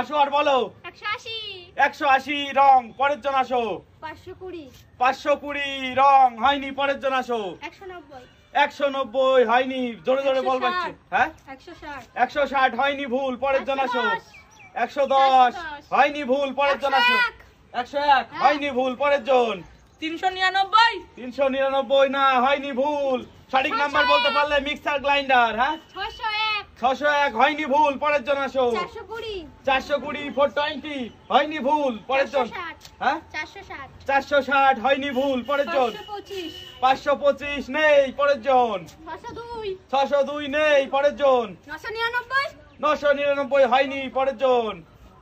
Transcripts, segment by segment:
আসো আর বলো একশো আশি রং পরের জন আসো পাঁচশো কুড়ি রং হয়নি পরের জন আসো একশো নব্বই হয়নি জোরে জোরে বল পাচ্ছি হ্যাঁ একশো ষাট হয়নি ভুল পরের জন আসো একশো দশ হয়নি ভুল পরের জন আসো একশো এক হ্যাঁ। হয়নি ভুল পরের জন তিনশো নিরানব্বই তিনশো নিরানব্বই না হয়নি ভুল সঠিক নাম্বার বলতে পারলে মিক্সার গ্রাইন্ডার হ্যাঁ ছশো দুই নেই পরের জন নশো নিরানব্বই হয়নি পরের জন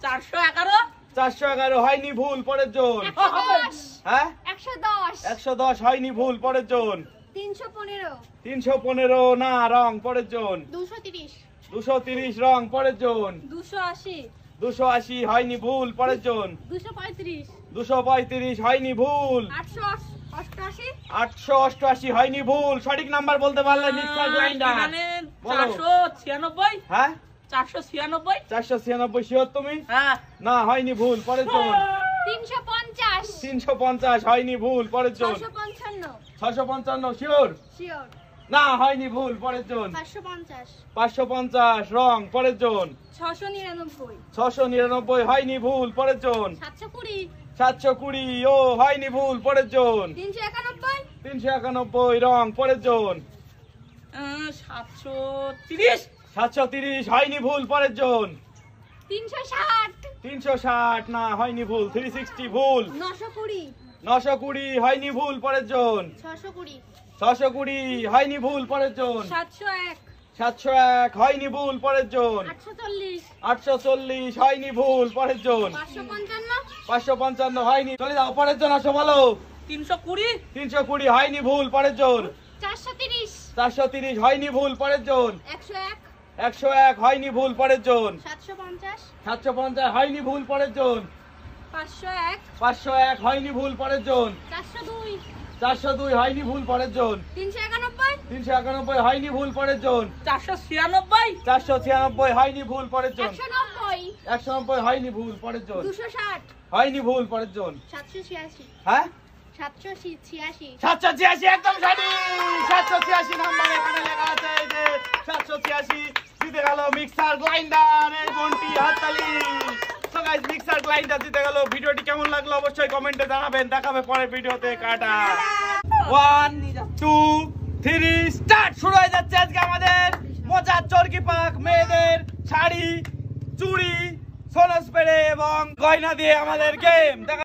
চারশো চারশো এগারো হয়নি ভুল পরের জন হ্যাঁ একশো দশ হয়নি ভুল পরের জন হয়নি ভুল আটশো অষ্টআশি হয়নি ভুল সঠিক নাম্বার বলতে পারলেন চারশো ছিয়ানব্বই হ্যাঁ চারশো ছিয়ানব্বই চারশো ছিয়ানব্বই শিওর তুমি হ্যাঁ। না হয়নি ভুল পরে জন তিনশো তিনশো পঞ্চাশ হয়নি ভুল পরের জন ছশো পঞ্চান্ন শিওর না হয়নি ভুল পরের জন পাঁচশো পঞ্চাশ রং পরের জন ছশো নিরানব্বই হয়নি ভুল পরের জন সাতশো কুড়ি সাতশো কুড়ি ও হয়নি ভুল পরের জন তিনশো একানব্বই তিনশো রং পরের জন সাতশো তিরিশ সাতশো তিরিশ হয়নি ভুল পরের জন তিনশো ষাট তিনশো ষাট না হয়নি ভুল থ্রি সিক্সটি ভুল নশো কুড়ি নশো কুড়ি হয়নি ভুল পরের জন ছশো কুড়ি ছশো কুড়ি হয়নি ভুল পরের জন সাতশো এক হয়নি ভুল পরের জন আটশো চল্লিশ হয়নি ভুল পরের জন পাঁচশো পঞ্চান্ন হয়নি চলে যাও পরের জন আসো বলো তিনশো কুড়ি তিনশো কুড়ি হয়নি ভুল পরের জন চারশো তিরিশ চারশো তিরিশ হয়নি ভুল পরের জন একশো একশো এক হয়নি ভুল পরের জন সাতশো পঞ্চাশ হয়নি ভুল পরের জন পাঁচশো এক হয়নি ভুল পরের জন চারশো দুই হয়নি ভুল পরের জন তিনশো একানব্বই হয়নি ভুল পরের জন চারশো ছিয়ানব্বই চারশো ছিয়ানব্বই হয়নি ভুল পরের জন একশো নব্বই হয়নি ভুল পরের জন হয়নি ভুল পরের জন সাতশো ছিয়াশি হ্যাঁ সাতশো ছিয়াশি সাতশো ছিয়াশি একদম সঠিক সাতশো ছিয়াশি নাম্বার এখানে লেখা আছে সাতশো ছিয়াশি মিক্সার গ্রাইন্ডার এই ঘন্টি হাততালি সো গাইস মিক্সার গ্রাইন্ডার জিতে গেল ভিডিওটি কেমন লাগলো অবশ্যই কমেন্টে জানাবেন দেখাবে পরের ভিডিওতে কাটা ওয়ান টু থ্রি স্টার্ট শুরু হয়ে যাচ্ছে আজকে আমাদের মজার চরকি পাক মেয়েদের শাড়ি চুড়ি সোনস পেড়ে এবং গয়না দিয়ে আমাদের গেম দেখা